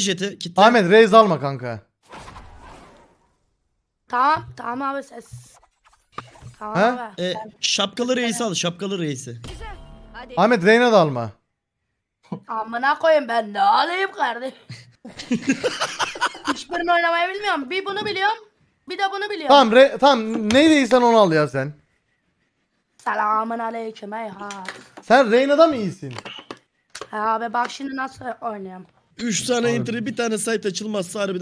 Jeti kitle. Ahmet raise alma kanka. Tamam tamam abi ses. Tamam Ha? abi. E, şapkalı reisi al. Şapkalı reisi. Ahmet Reyna da alma. Amına koyayım ben ne alayım kardeşim. Hiçbirini oynamayı bilmiyorum. Bir bunu biliyorum. Bir de bunu biliyorum. Tamam re tamam neydeysen onu al ya sen. Selamun aleyküm ha. Sen Reyna'da mı iyisin? He abi bak şimdi nasıl oynuyorum. 3 tane Abi. entry bir tane site açılmazsa harbiden